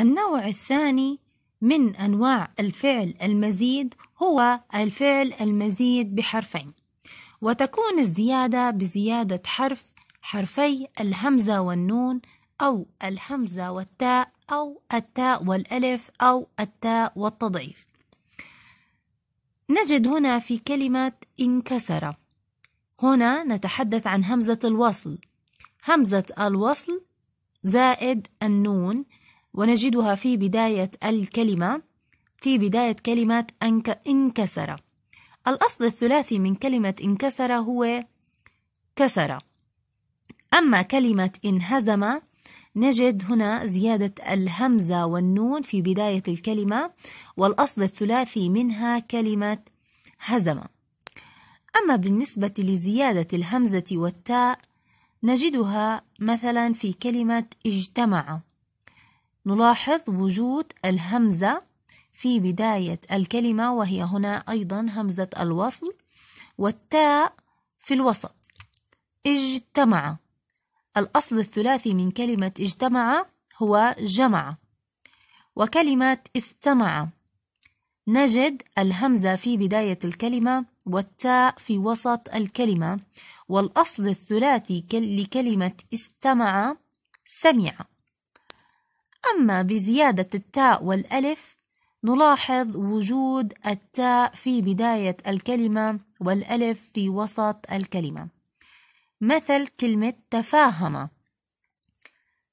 النوع الثاني من أنواع الفعل المزيد هو الفعل المزيد بحرفين وتكون الزيادة بزيادة حرف حرفي الهمزة والنون أو الهمزة والتاء أو التاء والألف أو التاء والتضعيف نجد هنا في كلمة انكسر هنا نتحدث عن همزة الوصل همزة الوصل زائد النون ونجدها في بداية الكلمة في بداية كلمة أنك انكسر الأصل الثلاثي من كلمة انكسر هو كسر أما كلمة انهزم نجد هنا زيادة الهمزة والنون في بداية الكلمة والأصل الثلاثي منها كلمة هزم أما بالنسبة لزيادة الهمزة والتاء نجدها مثلا في كلمة اجتمع نلاحظ وجود الهمزة في بداية الكلمة وهي هنا أيضا همزة الوصل والتاء في الوسط اجتمع الأصل الثلاثي من كلمة اجتمع هو جمع وكلمة استمع نجد الهمزة في بداية الكلمة والتاء في وسط الكلمة والأصل الثلاثي لكلمة استمع سمع أما بزيادة التاء والألف نلاحظ وجود التاء في بداية الكلمة والألف في وسط الكلمة مثل كلمة تفاهم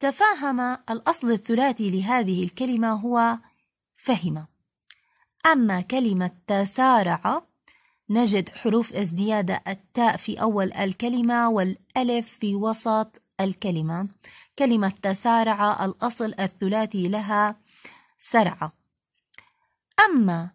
تفاهم الأصل الثلاثي لهذه الكلمة هو فهم أما كلمة تسارع نجد حروف ازدياد التاء في أول الكلمة والألف في وسط الكلمة كلمة تسارع الأصل الثلاثي لها سرعة أما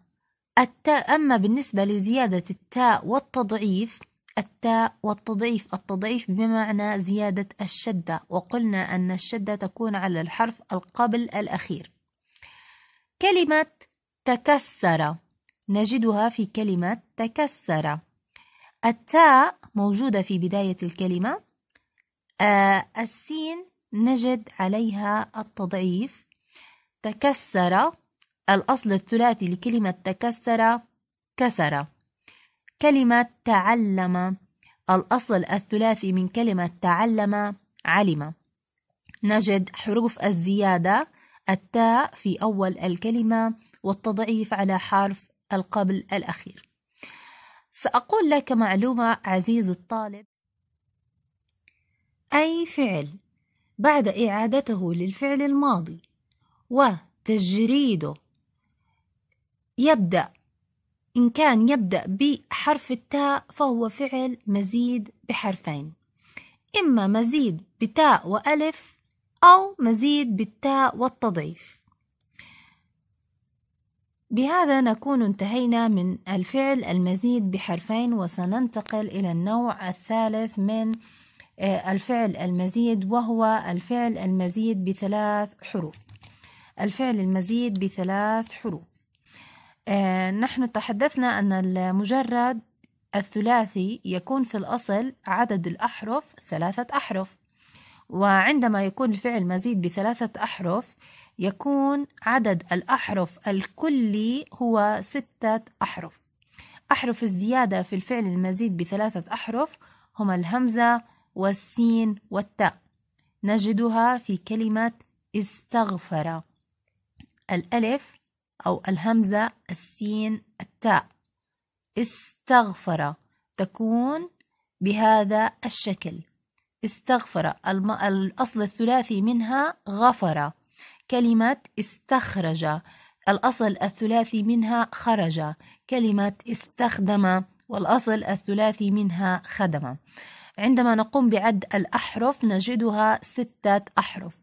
التاء أما بالنسبة لزيادة التاء والتضعيف التاء والتضعيف التضعيف بمعنى زيادة الشدة وقلنا أن الشدة تكون على الحرف القبل الأخير كلمة تكسر نجدها في كلمة تكسر التاء موجودة في بداية الكلمة آه، السين نجد عليها التضعيف تكسر الأصل الثلاثي لكلمة تكسر كسر كلمة تعلم الأصل الثلاثي من كلمة تعلم علم نجد حروف الزيادة التاء في أول الكلمة والتضعيف على حرف القبل الأخير سأقول لك معلومة عزيز الطالب أي فعل بعد إعادته للفعل الماضي وتجريده يبدأ إن كان يبدأ بحرف التاء فهو فعل مزيد بحرفين إما مزيد بتاء وألف أو مزيد بالتاء والتضعيف بهذا نكون انتهينا من الفعل المزيد بحرفين وسننتقل إلى النوع الثالث من آه، الفعل المزيد وهو الفعل المزيد بثلاث حروف الفعل المزيد بثلاث حروف آه، نحن تحدثنا أن المجرد الثلاثي يكون في الأصل عدد الأحرف ثلاثة أحرف وعندما يكون الفعل مزيد بثلاثة أحرف يكون عدد الأحرف الكلي هو ستة أحرف أحرف الزيادة في الفعل المزيد بثلاثة أحرف هما الهمزة والسين والتاء نجدها في كلمة استغفر الألف أو الهمزة السين التاء استغفر تكون بهذا الشكل استغفر الأصل الثلاثي منها غفر كلمة استخرج الأصل الثلاثي منها خرج كلمة استخدم والأصل الثلاثي منها خدم عندما نقوم بعد الأحرف نجدها ستة أحرف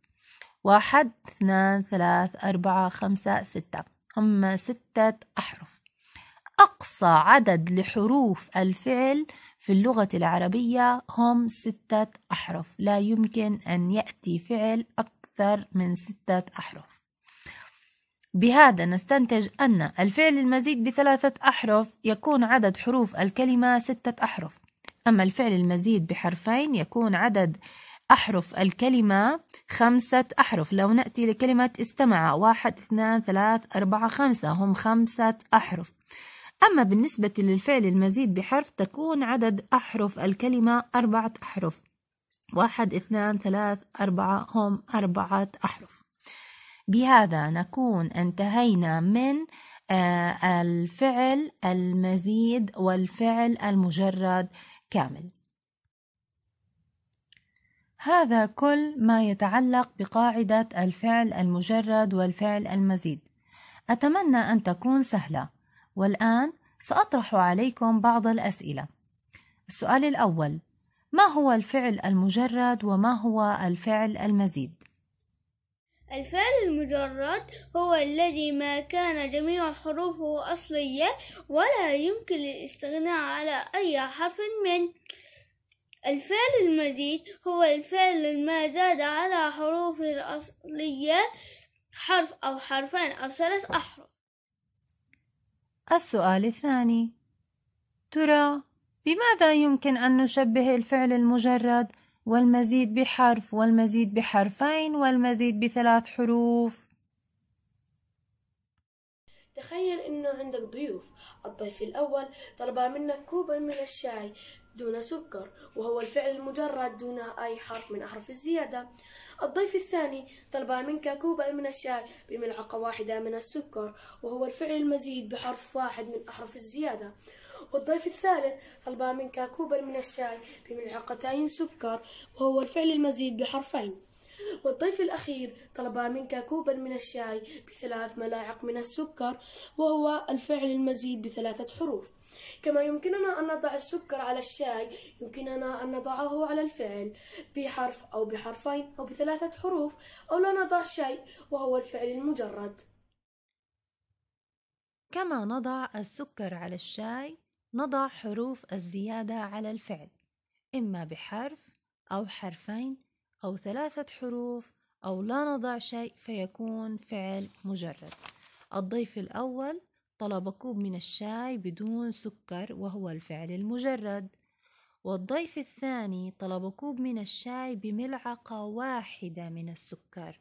واحد اثنان ثلاث أربعة خمسة ستة هم ستة أحرف أقصى عدد لحروف الفعل في اللغة العربية هم ستة أحرف لا يمكن أن يأتي فعل أكثر من ستة أحرف بهذا نستنتج أن الفعل المزيد بثلاثة أحرف يكون عدد حروف الكلمة ستة أحرف أما الفعل المزيد بحرفين يكون عدد أحرف الكلمة خمسة أحرف لو نأتي لكلمة استمع واحد اثنان ثلاث أربعة خمسة هم خمسة أحرف أما بالنسبة للفعل المزيد بحرف تكون عدد أحرف الكلمة أربعة أحرف واحد اثنان ثلاث أربعة هم أربعة أحرف بهذا نكون انتهينا من آه، الفعل المزيد والفعل المجرد كامل هذا كل ما يتعلق بقاعدة الفعل المجرد والفعل المزيد أتمنى أن تكون سهلة والآن سأطرح عليكم بعض الأسئلة السؤال الأول ما هو الفعل المجرد وما هو الفعل المزيد؟ الفعل المجرد هو الذي ما كان جميع حروفه أصلية ولا يمكن الاستغناء على أي حرف منه الفعل المزيد هو الفعل ما زاد على حروف الأصلية حرف أو حرفان أو ثلاث أحرف السؤال الثاني ترى بماذا يمكن أن نشبه الفعل المجرد والمزيد بحرف والمزيد بحرفين والمزيد بثلاث حروف تخيل انه عندك ضيوف الضيف الاول طلب منك كوبا من الشاي دون سكر وهو الفعل المجرد دون أي حرف من أحرف الزيادة الضيف الثاني طلب منك كوبا من الشاي بملعقة واحدة من السكر وهو الفعل المزيد بحرف واحد من أحرف الزيادة والضيف الثالث طلب منك كوبا من الشاي بملعقتين سكر وهو الفعل المزيد بحرفين والضيف الأخير طلب منك كوبا من الشاي بثلاث ملاعق من السكر وهو الفعل المزيد بثلاثة حروف كما يمكننا أن نضع السكر على الشاي يمكننا أن نضعه على الفعل بحرف أو بحرفين أو بثلاثة حروف أو لا نضع شيء وهو الفعل المجرد كما نضع السكر على الشاي نضع حروف الزيادة على الفعل إما بحرف أو حرفين أو ثلاثة حروف أو لا نضع شيء فيكون فعل مجرد الضيف الأول طلب كوب من الشاي بدون سكر وهو الفعل المجرد والضيف الثاني طلب كوب من الشاي بملعقة واحدة من السكر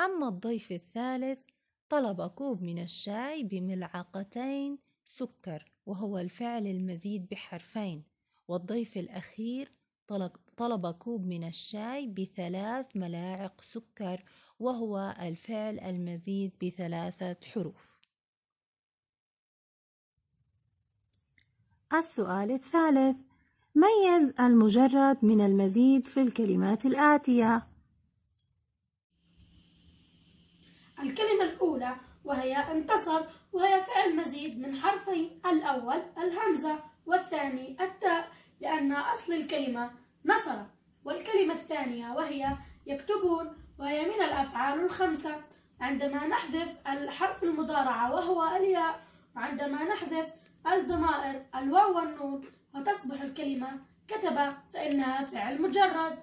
أما الضيف الثالث طلب كوب من الشاي بملعقتين سكر وهو الفعل المزيد بحرفين والضيف الأخير طلب كوب من الشاي بثلاث ملاعق سكر وهو الفعل المزيد بثلاثة حروف السؤال الثالث ميز المجرد من المزيد في الكلمات الآتية الكلمة الأولى وهي انتصر وهي فعل مزيد من حرفين الأول الهمزة والثاني التاء لأن أصل الكلمة نصر والكلمة الثانية وهي يكتبون وهي من الأفعال الخمسة عندما نحذف الحرف المضارعة وهو الياء وعندما نحذف الضمائر الواو والنون فتصبح الكلمة كتب فإنها فعل مجرد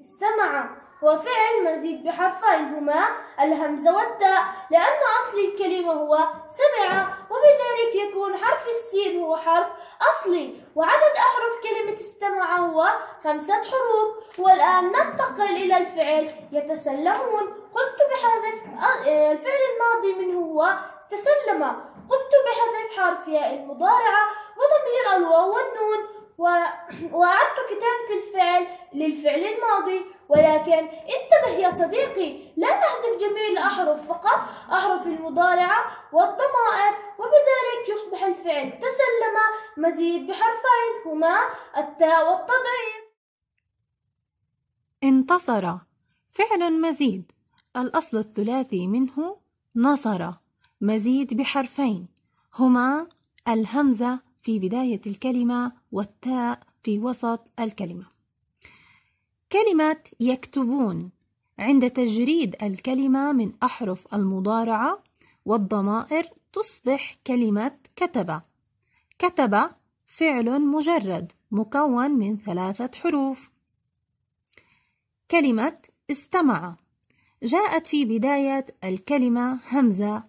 استمع هو فعل مزيد بحرفين هما الهمزة والتاء لأن أصل الكلمة هو سمع وبذلك يكون حرف السين هو حرف أصلي وعدد أحرف كلمة استمع هو خمسة حروف والآن ننتقل إلى الفعل يتسلمون قمت بحذف آه، الفعل الماضي من هو تسلم قمت بحذف حرف ياء المضارعة وضمير الواو والنون وأعدت كتابة الفعل للفعل الماضي ولكن انتبه يا صديقي لا تحذف جميع الأحرف فقط أحرف المضارعة والضمائر يصبح الفعل تسلم مزيد بحرفين هما التاء والتضعيف انتصر فعل مزيد الأصل الثلاثي منه نصر مزيد بحرفين هما الهمزة في بداية الكلمة والتاء في وسط الكلمة كلمة يكتبون عند تجريد الكلمة من أحرف المضارعة والضمائر تصبح كلمة كتب كتب فعل مجرد مكون من ثلاثة حروف كلمة استمع جاءت في بداية الكلمة همزة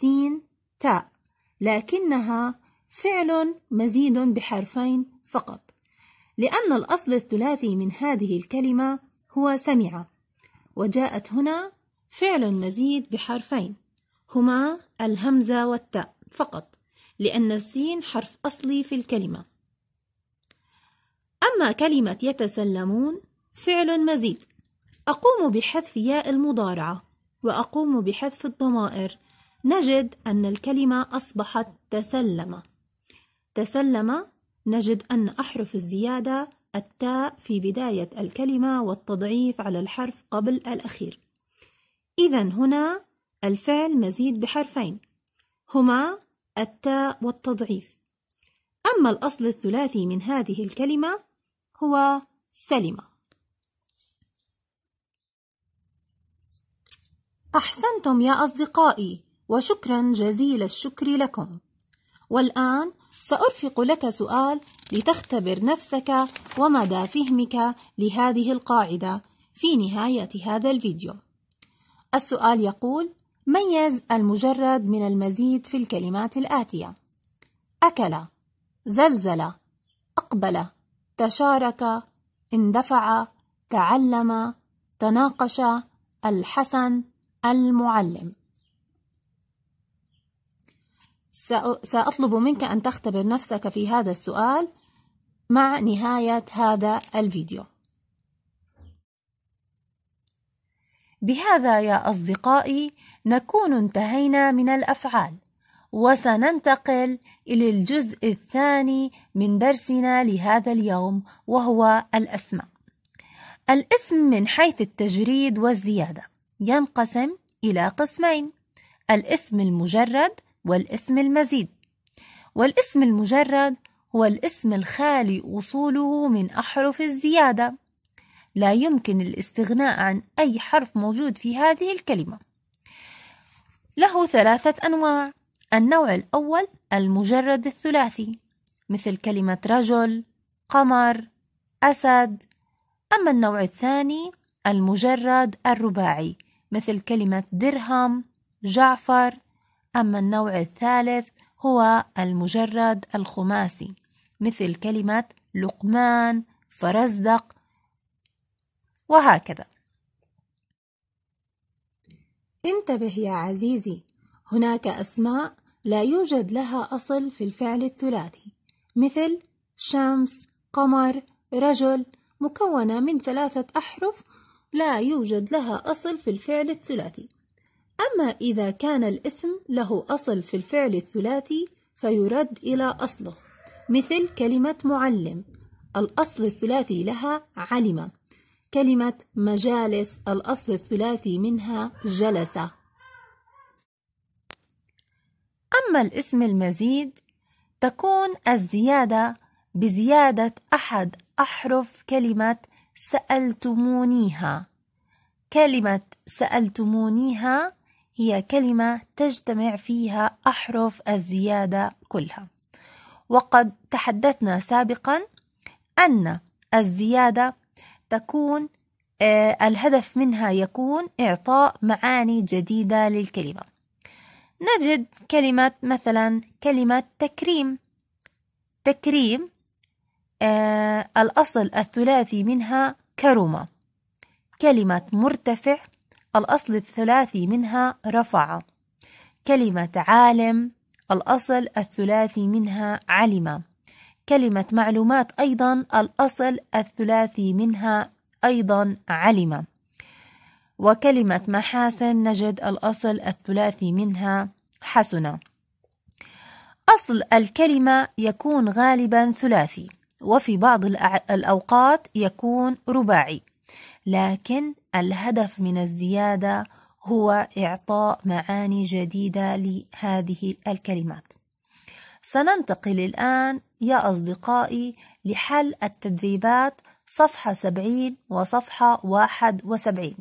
سين تاء لكنها فعل مزيد بحرفين فقط لأن الأصل الثلاثي من هذه الكلمة هو سمع وجاءت هنا فعل مزيد بحرفين هما الهمزة والتاء فقط لأن السين حرف أصلي في الكلمة أما كلمة يتسلمون فعل مزيد أقوم بحذف ياء المضارعة وأقوم بحذف الضمائر نجد أن الكلمة أصبحت تسلم تسلم نجد أن أحرف الزيادة التاء في بداية الكلمة والتضعيف على الحرف قبل الأخير إذا هنا الفعل مزيد بحرفين هما التاء والتضعيف أما الأصل الثلاثي من هذه الكلمة هو سلمة أحسنتم يا أصدقائي وشكرا جزيل الشكر لكم والآن سأرفق لك سؤال لتختبر نفسك ومدى فهمك لهذه القاعدة في نهاية هذا الفيديو السؤال يقول ميز المجرد من المزيد في الكلمات الآتية: أكل، زلزل، أقبل، تشارك، اندفع، تعلم، تناقش، الحسن، المعلم. سأطلب منك أن تختبر نفسك في هذا السؤال مع نهاية هذا الفيديو. بهذا يا أصدقائي نكون انتهينا من الأفعال وسننتقل إلى الجزء الثاني من درسنا لهذا اليوم وهو الأسماء الاسم من حيث التجريد والزيادة ينقسم إلى قسمين الاسم المجرد والاسم المزيد والاسم المجرد هو الاسم الخالي أصوله من أحرف الزيادة لا يمكن الاستغناء عن أي حرف موجود في هذه الكلمة له ثلاثة أنواع النوع الأول المجرد الثلاثي مثل كلمة رجل قمر أسد أما النوع الثاني المجرد الرباعي مثل كلمة درهم جعفر أما النوع الثالث هو المجرد الخماسي مثل كلمة لقمان فرزدق وهكذا انتبه يا عزيزي هناك أسماء لا يوجد لها أصل في الفعل الثلاثي مثل شمس قمر رجل مكونة من ثلاثة أحرف لا يوجد لها أصل في الفعل الثلاثي أما إذا كان الاسم له أصل في الفعل الثلاثي فيرد إلى أصله مثل كلمة معلم الأصل الثلاثي لها علم كلمة مجالس الأصل الثلاثي منها جلسة أما الاسم المزيد تكون الزيادة بزيادة أحد أحرف كلمة سألتمونيها كلمة سألتمونيها هي كلمة تجتمع فيها أحرف الزيادة كلها وقد تحدثنا سابقا أن الزيادة تكون آه، الهدف منها يكون إعطاء معاني جديدة للكلمة نجد كلمة مثلا كلمة تكريم تكريم آه، الأصل الثلاثي منها كرم كلمة مرتفع الأصل الثلاثي منها رفع كلمة عالم الأصل الثلاثي منها علم كلمة معلومات أيضا الأصل الثلاثي منها أيضا علم وكلمة محاسن نجد الأصل الثلاثي منها حسنة أصل الكلمة يكون غالبا ثلاثي وفي بعض الأوقات يكون رباعي لكن الهدف من الزيادة هو إعطاء معاني جديدة لهذه الكلمات سننتقل الآن يا أصدقائي لحل التدريبات صفحة 70 وصفحة 71